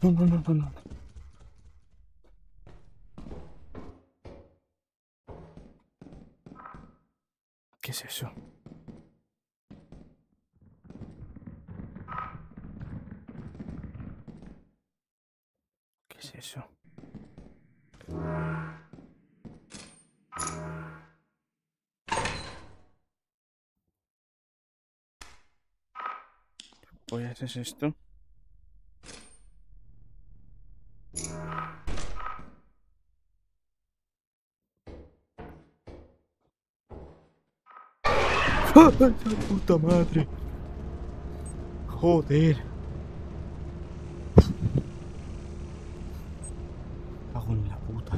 No, no, no, no, no. ¿Qué es eso? ¿Qué es eso? a pues, hacer esto. puta madre! Joder. en la puta.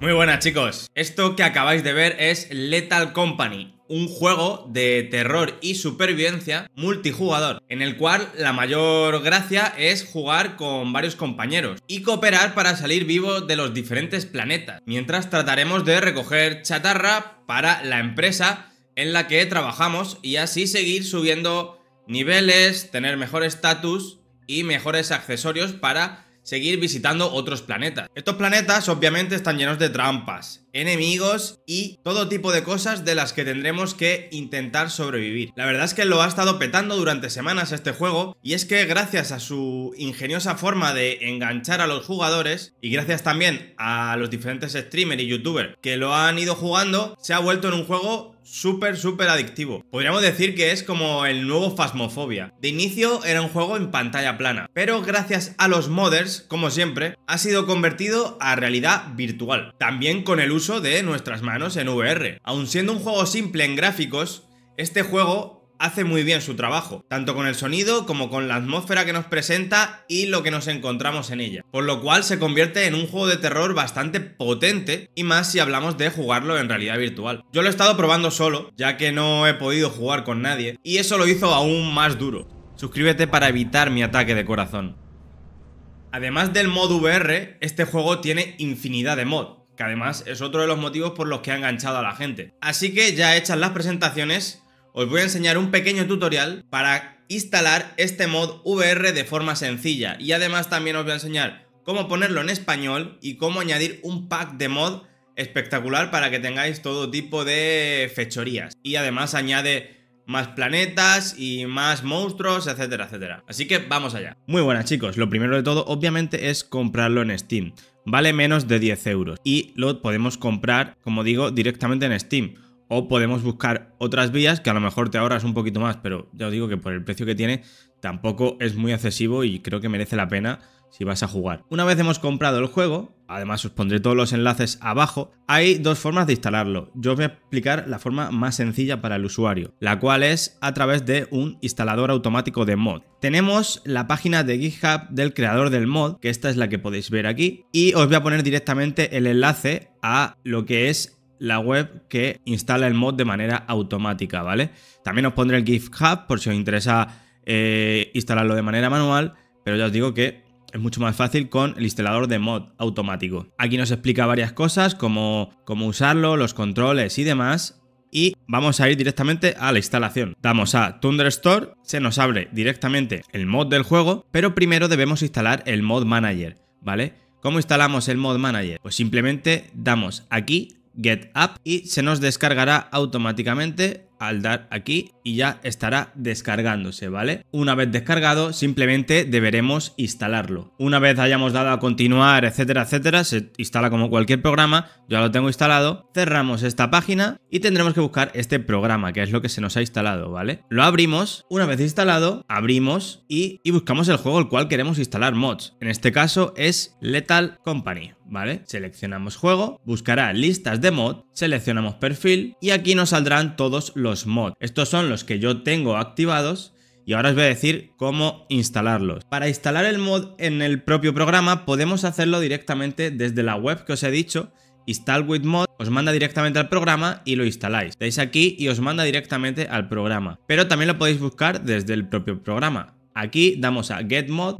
Muy buenas, chicos. Esto que acabáis de ver es Lethal Company, un juego de terror y supervivencia multijugador, en el cual la mayor gracia es jugar con varios compañeros y cooperar para salir vivos de los diferentes planetas, mientras trataremos de recoger chatarra para la empresa en la que trabajamos y así seguir subiendo niveles, tener mejor estatus y mejores accesorios para seguir visitando otros planetas. Estos planetas obviamente están llenos de trampas enemigos y todo tipo de cosas de las que tendremos que intentar sobrevivir. La verdad es que lo ha estado petando durante semanas este juego y es que gracias a su ingeniosa forma de enganchar a los jugadores y gracias también a los diferentes streamers y youtubers que lo han ido jugando, se ha vuelto en un juego súper, súper adictivo. Podríamos decir que es como el nuevo Phasmophobia. De inicio era un juego en pantalla plana, pero gracias a los modders, como siempre, ha sido convertido a realidad virtual. También con el uso de nuestras manos en VR. Aun siendo un juego simple en gráficos, este juego hace muy bien su trabajo, tanto con el sonido como con la atmósfera que nos presenta y lo que nos encontramos en ella. Por lo cual se convierte en un juego de terror bastante potente y más si hablamos de jugarlo en realidad virtual. Yo lo he estado probando solo, ya que no he podido jugar con nadie, y eso lo hizo aún más duro. Suscríbete para evitar mi ataque de corazón. Además del mod VR, este juego tiene infinidad de mods además es otro de los motivos por los que ha enganchado a la gente. Así que ya hechas las presentaciones, os voy a enseñar un pequeño tutorial para instalar este mod VR de forma sencilla y además también os voy a enseñar cómo ponerlo en español y cómo añadir un pack de mod espectacular para que tengáis todo tipo de fechorías y además añade más planetas y más monstruos, etcétera, etcétera. Así que vamos allá. Muy buenas chicos, lo primero de todo obviamente es comprarlo en Steam vale menos de 10 euros y lo podemos comprar, como digo, directamente en Steam. O podemos buscar otras vías que a lo mejor te ahorras un poquito más, pero ya os digo que por el precio que tiene tampoco es muy accesivo y creo que merece la pena si vas a jugar. Una vez hemos comprado el juego, además os pondré todos los enlaces abajo, hay dos formas de instalarlo. Yo os voy a explicar la forma más sencilla para el usuario, la cual es a través de un instalador automático de mod. Tenemos la página de GitHub del creador del mod, que esta es la que podéis ver aquí, y os voy a poner directamente el enlace a lo que es la web que instala el mod de manera automática, ¿vale? También os pondré el GitHub por si os interesa eh, instalarlo de manera manual, pero ya os digo que es mucho más fácil con el instalador de mod automático. Aquí nos explica varias cosas, como cómo usarlo, los controles y demás, y vamos a ir directamente a la instalación. Damos a Store, se nos abre directamente el mod del juego, pero primero debemos instalar el mod manager, ¿vale? ¿Cómo instalamos el mod manager? Pues simplemente damos aquí Get App y se nos descargará automáticamente al dar aquí y ya estará descargándose, ¿vale? Una vez descargado, simplemente deberemos instalarlo. Una vez hayamos dado a continuar, etcétera, etcétera, se instala como cualquier programa, ya lo tengo instalado, cerramos esta página y tendremos que buscar este programa, que es lo que se nos ha instalado, ¿vale? Lo abrimos, una vez instalado, abrimos y, buscamos el juego al cual queremos instalar mods. En este caso es Lethal Company, ¿vale? Seleccionamos juego, buscará listas de mod, seleccionamos perfil y aquí nos saldrán todos los Mod. Estos son los que yo tengo activados y ahora os voy a decir cómo instalarlos. Para instalar el mod en el propio programa podemos hacerlo directamente desde la web que os he dicho, install with mod, os manda directamente al programa y lo instaláis. Veis aquí y os manda directamente al programa. Pero también lo podéis buscar desde el propio programa. Aquí damos a get mod,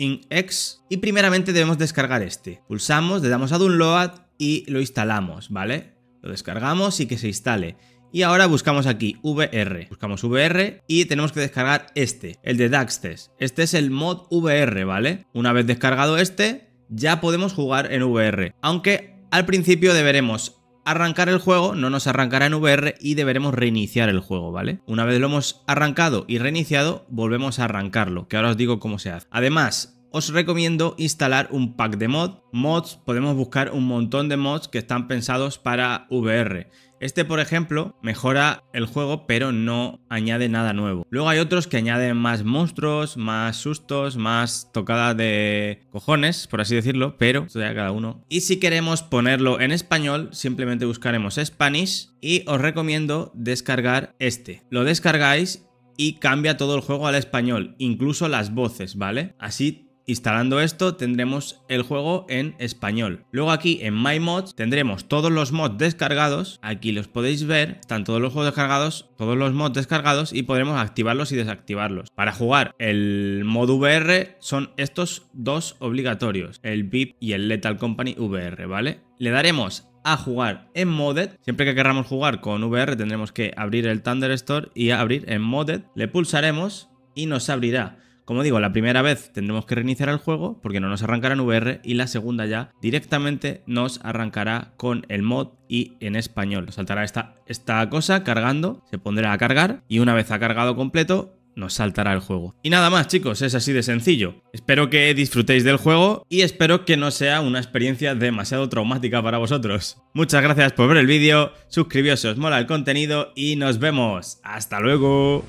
in X y primeramente debemos descargar este. Pulsamos, le damos a download y lo instalamos, ¿vale? Lo descargamos y que se instale. Y ahora buscamos aquí VR, buscamos VR y tenemos que descargar este, el de Daxtes Este es el mod VR, ¿vale? Una vez descargado este, ya podemos jugar en VR. Aunque al principio deberemos arrancar el juego, no nos arrancará en VR y deberemos reiniciar el juego, ¿vale? Una vez lo hemos arrancado y reiniciado, volvemos a arrancarlo, que ahora os digo cómo se hace. Además, os recomiendo instalar un pack de mod. Mods, podemos buscar un montón de mods que están pensados para VR. Este, por ejemplo, mejora el juego, pero no añade nada nuevo. Luego hay otros que añaden más monstruos, más sustos, más tocada de cojones, por así decirlo, pero esto ya cada uno. Y si queremos ponerlo en español, simplemente buscaremos Spanish y os recomiendo descargar este. Lo descargáis y cambia todo el juego al español, incluso las voces, ¿vale? Así Instalando esto tendremos el juego en español. Luego aquí en My Mods tendremos todos los mods descargados. Aquí los podéis ver. Están todos los juegos descargados, todos los mods descargados y podremos activarlos y desactivarlos. Para jugar el mod VR son estos dos obligatorios. El VIP y el Lethal Company VR, ¿vale? Le daremos a jugar en Modded. Siempre que queramos jugar con VR tendremos que abrir el Thunder Store y abrir en Modded. Le pulsaremos y nos abrirá como digo, la primera vez tendremos que reiniciar el juego porque no nos arrancará en VR y la segunda ya directamente nos arrancará con el mod y en español. Saltará esta, esta cosa cargando, se pondrá a cargar y una vez ha cargado completo nos saltará el juego. Y nada más chicos, es así de sencillo. Espero que disfrutéis del juego y espero que no sea una experiencia demasiado traumática para vosotros. Muchas gracias por ver el vídeo, suscribíos os mola el contenido y nos vemos. ¡Hasta luego!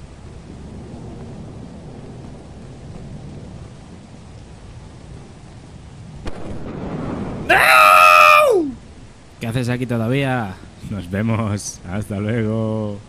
¿Qué haces aquí todavía? Nos vemos. Hasta luego.